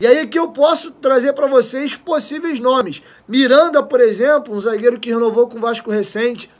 E aí que eu posso trazer para vocês possíveis nomes. Miranda, por exemplo, um zagueiro que renovou com o Vasco recente,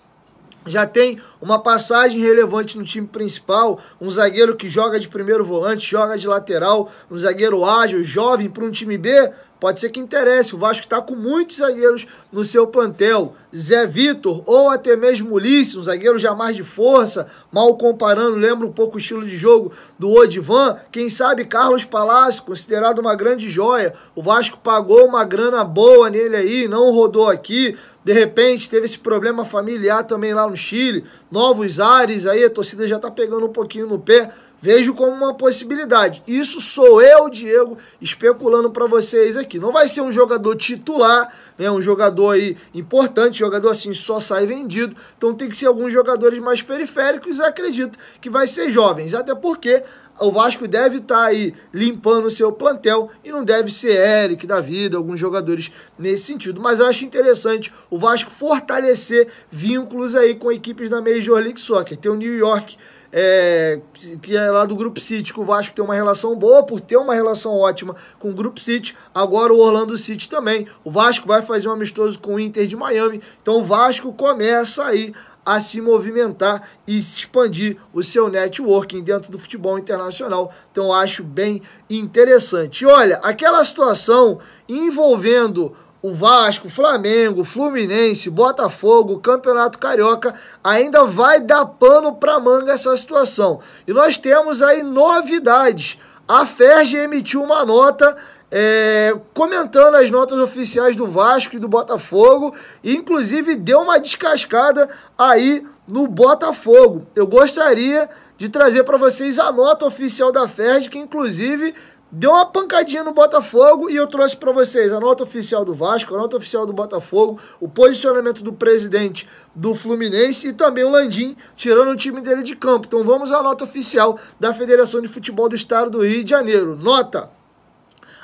já tem uma passagem relevante no time principal, um zagueiro que joga de primeiro volante, joga de lateral, um zagueiro ágil, jovem para um time B, Pode ser que interesse. O Vasco está com muitos zagueiros no seu plantel. Zé Vitor ou até mesmo Ulisses, um zagueiro já mais de força, mal comparando, lembra um pouco o estilo de jogo do Odivan. Quem sabe Carlos Palácio, considerado uma grande joia. O Vasco pagou uma grana boa nele aí, não rodou aqui. De repente teve esse problema familiar também lá no Chile. Novos ares aí, a torcida já está pegando um pouquinho no pé. Vejo como uma possibilidade. Isso sou eu, Diego, especulando para vocês aqui. Não vai ser um jogador titular, né? Um jogador aí importante, jogador assim só sai vendido. Então tem que ser alguns jogadores mais periféricos. Acredito que vai ser jovens, até porque o Vasco deve estar tá aí limpando o seu plantel e não deve ser Eric da vida, alguns jogadores nesse sentido. Mas eu acho interessante o Vasco fortalecer vínculos aí com equipes da Major League Soccer. Tem o New York é, que é lá do Grupo City, que o Vasco tem uma relação boa, por ter uma relação ótima com o Grupo City, agora o Orlando City também. O Vasco vai fazer um amistoso com o Inter de Miami, então o Vasco começa aí a se movimentar e expandir o seu networking dentro do futebol internacional. Então acho bem interessante. E olha, aquela situação envolvendo o Vasco, Flamengo, Fluminense, Botafogo, Campeonato Carioca, ainda vai dar pano para manga essa situação. E nós temos aí novidades. A FERJ emitiu uma nota é, comentando as notas oficiais do Vasco e do Botafogo, e inclusive deu uma descascada aí no Botafogo. Eu gostaria de trazer para vocês a nota oficial da Ferdi, que inclusive deu uma pancadinha no Botafogo e eu trouxe para vocês a nota oficial do Vasco, a nota oficial do Botafogo, o posicionamento do presidente do Fluminense e também o Landim tirando o time dele de campo. Então vamos à nota oficial da Federação de Futebol do Estado do Rio de Janeiro. Nota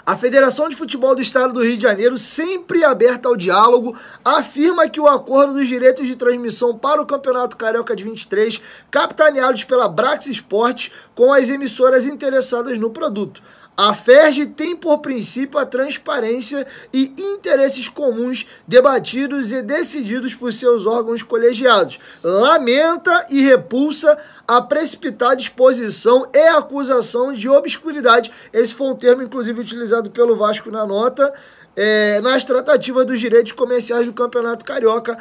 a Federação de Futebol do Estado do Rio de Janeiro, sempre aberta ao diálogo, afirma que o acordo dos direitos de transmissão para o Campeonato Carioca de 23, capitaneados pela Brax Esportes, com as emissoras interessadas no produto. A FERJ tem por princípio a transparência e interesses comuns debatidos e decididos por seus órgãos colegiados. Lamenta e repulsa a precipitada exposição e acusação de obscuridade. Esse foi um termo, inclusive, utilizado pelo Vasco na nota, é, nas tratativas dos direitos comerciais do Campeonato Carioca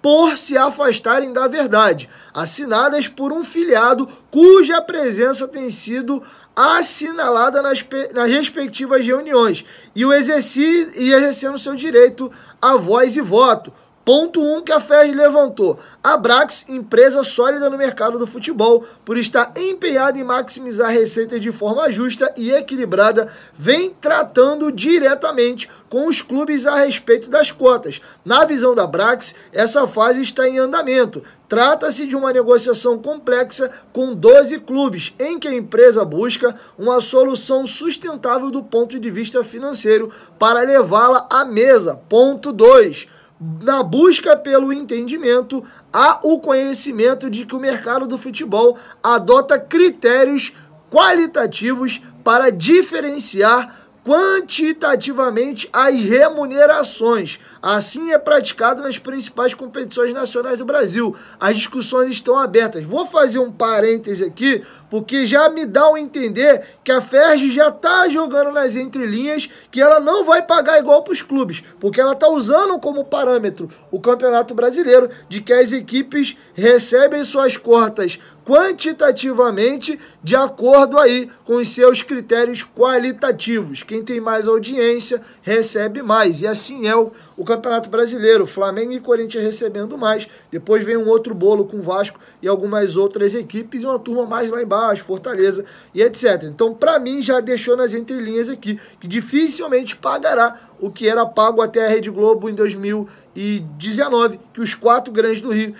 por se afastarem da verdade, assinadas por um filiado cuja presença tem sido assinalada nas, nas respectivas reuniões e, o exercício, e exercendo seu direito a voz e voto Ponto 1 um que a FERJ levantou. A Brax, empresa sólida no mercado do futebol, por estar empenhada em maximizar receitas de forma justa e equilibrada, vem tratando diretamente com os clubes a respeito das cotas. Na visão da Brax, essa fase está em andamento. Trata-se de uma negociação complexa com 12 clubes, em que a empresa busca uma solução sustentável do ponto de vista financeiro para levá-la à mesa. Ponto 2 na busca pelo entendimento, há o conhecimento de que o mercado do futebol adota critérios qualitativos para diferenciar quantitativamente as remunerações. Assim é praticado nas principais competições nacionais do Brasil. As discussões estão abertas. Vou fazer um parêntese aqui, porque já me dá a entender que a FERJ já está jogando nas entrelinhas que ela não vai pagar igual para os clubes, porque ela está usando como parâmetro o Campeonato Brasileiro de que as equipes recebem suas cotas quantitativamente de acordo aí com os seus critérios qualitativos. Quem tem mais audiência recebe mais. E assim é o, o Campeonato Brasileiro, Flamengo e Corinthians recebendo mais. Depois vem um outro bolo com Vasco e algumas outras equipes e uma turma mais lá embaixo, Fortaleza e etc. Então, para mim já deixou nas entrelinhas aqui que dificilmente pagará o que era pago até a Rede Globo em 2019, que os quatro grandes do Rio